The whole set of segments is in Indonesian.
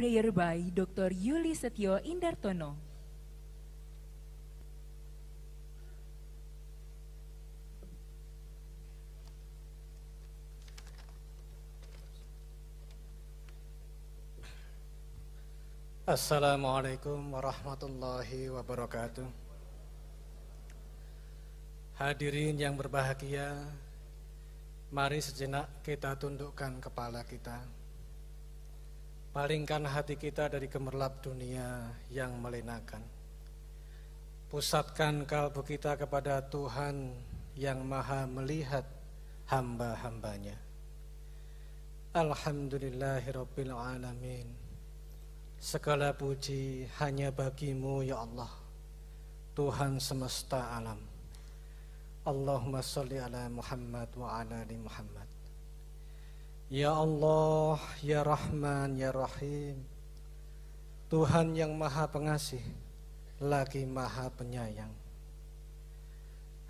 prayer by Dr. Yuli Setio Indartono. Assalamualaikum warahmatullahi wabarakatuh. Hadirin yang berbahagia, mari sejenak kita tundukkan kepala kita. Palingkan hati kita dari gemerlap dunia yang melenakan. Pusatkan kalbu kita kepada Tuhan yang maha melihat hamba-hambanya. Alhamdulillahirrabbilalamin. Segala puji hanya bagimu ya Allah, Tuhan semesta alam. Allahumma salli ala Muhammad wa ala li Muhammad. Ya Allah, Ya Rahman, Ya Rahim Tuhan yang maha pengasih Lagi maha penyayang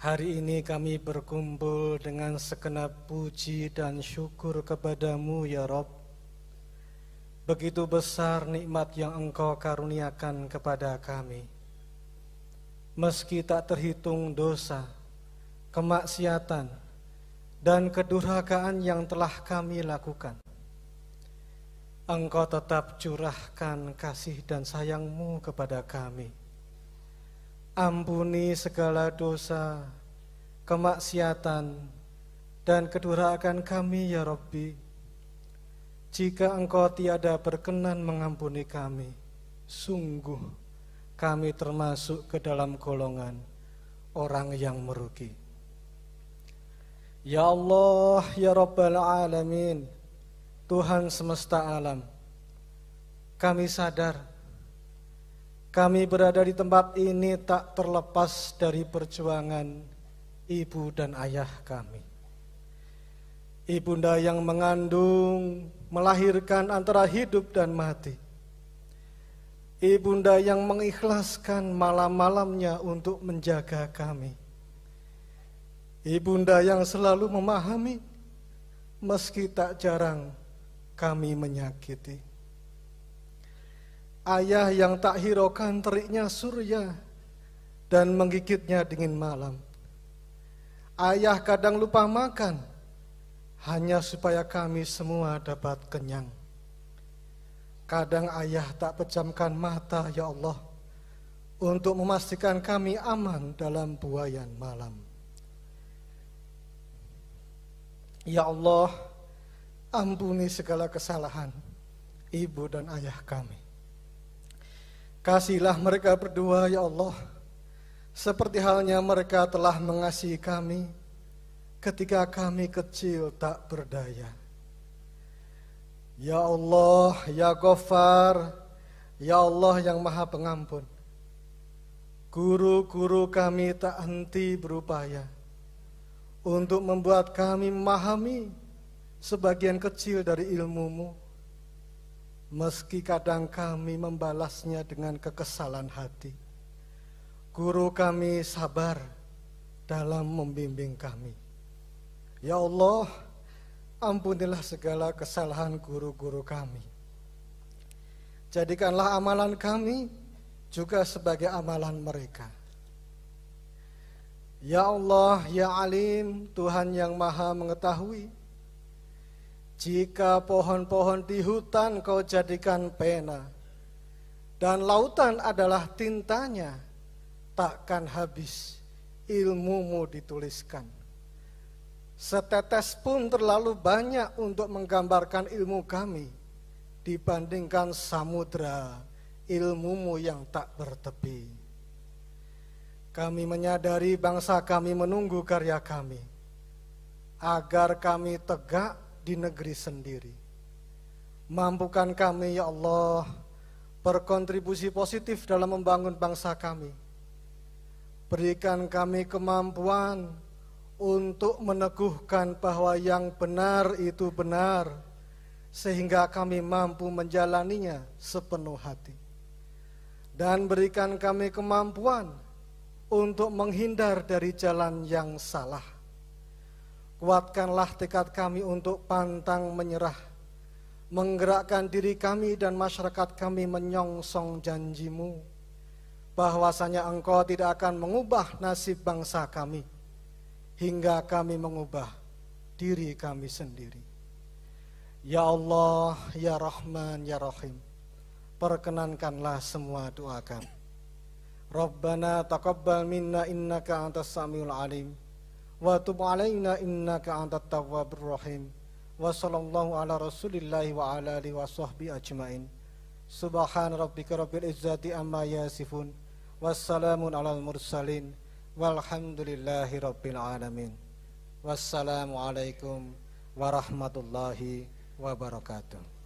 Hari ini kami berkumpul dengan segenap puji dan syukur kepadamu ya Rob. Begitu besar nikmat yang engkau karuniakan kepada kami. Meski tak terhitung dosa, kemaksiatan, dan kedurhakaan yang telah kami lakukan. Engkau tetap curahkan kasih dan sayangmu kepada kami. Ampuni segala dosa, kemaksiatan, dan kedurhakaan kami ya Rabbi. Jika engkau tiada berkenan mengampuni kami, sungguh kami termasuk ke dalam golongan orang yang merugi. Ya Allah, Ya Rabbal Alamin, Tuhan semesta alam, kami sadar kami berada di tempat ini tak terlepas dari perjuangan ibu dan ayah kami. Ibunda yang mengandung, melahirkan antara hidup dan mati. Ibunda yang mengikhlaskan malam-malamnya untuk menjaga kami. Ibunda yang selalu memahami meski tak jarang kami menyakiti. Ayah yang tak hiraukan teriknya surya dan menggigitnya dingin malam. Ayah kadang lupa makan hanya supaya kami semua dapat kenyang. Kadang ayah tak pejamkan mata, ya Allah, untuk memastikan kami aman dalam buayan malam. Ya Allah, ampuni segala kesalahan ibu dan ayah kami. Kasihilah mereka berdua, ya Allah, seperti halnya mereka telah mengasihi kami ketika kami kecil tak berdaya. Ya Allah, ya Gofar, ya Allah yang Maha Pengampun. Guru-guru kami tak henti berupaya untuk membuat kami memahami sebagian kecil dari ilmumu, meski kadang kami membalasnya dengan kekesalan hati. Guru kami sabar dalam membimbing kami. Ya Allah, ampunilah segala kesalahan guru-guru kami. Jadikanlah amalan kami juga sebagai amalan mereka Ya Allah, Ya Alim, Tuhan yang maha mengetahui. Jika pohon-pohon di hutan kau jadikan pena, dan lautan adalah tintanya, takkan habis ilmumu dituliskan. Setetes pun terlalu banyak untuk menggambarkan ilmu kami dibandingkan samudra ilmumu yang tak bertepi. Kami menyadari bangsa kami menunggu karya kami, agar kami tegak di negeri sendiri. Mampukan kami, ya Allah, berkontribusi positif dalam membangun bangsa kami. Berikan kami kemampuan untuk meneguhkan bahwa yang benar itu benar, sehingga kami mampu menjalaninya sepenuh hati. Dan berikan kami kemampuan untuk menghindar dari jalan yang salah. Kuatkanlah tekad kami untuk pantang menyerah, menggerakkan diri kami dan masyarakat kami menyongsong janjimu, bahwasanya engkau tidak akan mengubah nasib bangsa kami, hingga kami mengubah diri kami sendiri. Ya Allah, Ya Rahman, Ya Rahim, perkenankanlah semua doa kami. Rabbana taqabbal minna innaka antas samiul alim wa tub alaina innaka antat tawwabur rahim wa sallallahu ala rasulillahi wa ala alihi wa sahbihi ajmain subhan rabbika rabbil izzati amma yasifun ala al mursalin walhamdulillahi rabbil alamin wassalamualaikum warahmatullahi wabarakatuh